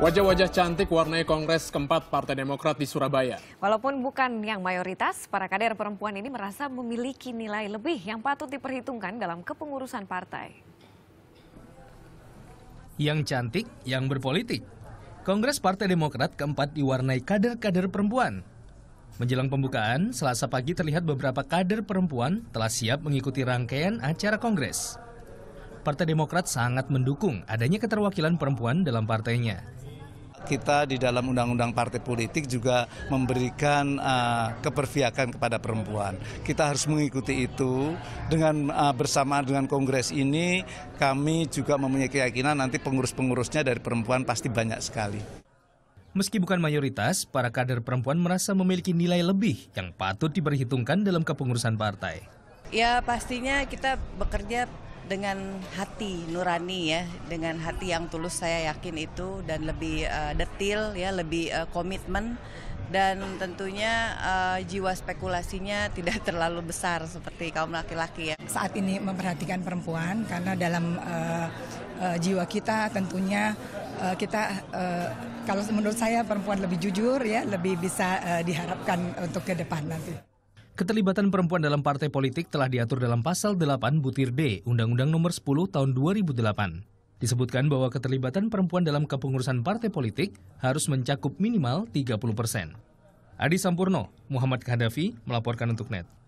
Wajah-wajah cantik warnai Kongres keempat Partai Demokrat di Surabaya. Walaupun bukan yang mayoritas, para kader perempuan ini merasa memiliki nilai lebih yang patut diperhitungkan dalam kepengurusan partai. Yang cantik, yang berpolitik. Kongres Partai Demokrat keempat diwarnai kader-kader perempuan. Menjelang pembukaan, selasa pagi terlihat beberapa kader perempuan telah siap mengikuti rangkaian acara kongres. Partai Demokrat sangat mendukung adanya keterwakilan perempuan dalam partainya kita di dalam undang-undang partai politik juga memberikan uh, eh, keperviakan kepada perempuan. Kita harus mengikuti itu dengan uh, eh, bersamaan dengan kongres ini kami juga mempunyai keyakinan nanti pengurus-pengurusnya dari perempuan pasti banyak sekali. Meski bukan mayoritas, para kader perempuan merasa memiliki nilai lebih yang patut diperhitungkan dalam kepengurusan partai. Ya pastinya kita bekerja dengan hati nurani ya, dengan hati yang tulus saya yakin itu dan lebih uh, detil ya, lebih uh, komitmen dan tentunya uh, jiwa spekulasinya tidak terlalu besar seperti kaum laki-laki ya. Saat ini memperhatikan perempuan karena dalam uh, uh, jiwa kita tentunya uh, kita uh, kalau menurut saya perempuan lebih jujur ya, lebih bisa uh, diharapkan untuk ke depan nanti. Keterlibatan perempuan dalam partai politik telah diatur dalam pasal 8 butir D Undang-Undang Nomor 10 Tahun 2008. Disebutkan bahwa keterlibatan perempuan dalam kepengurusan partai politik harus mencakup minimal 30 persen. Adi Sampurno, Muhammad Khadafi melaporkan untuk NET.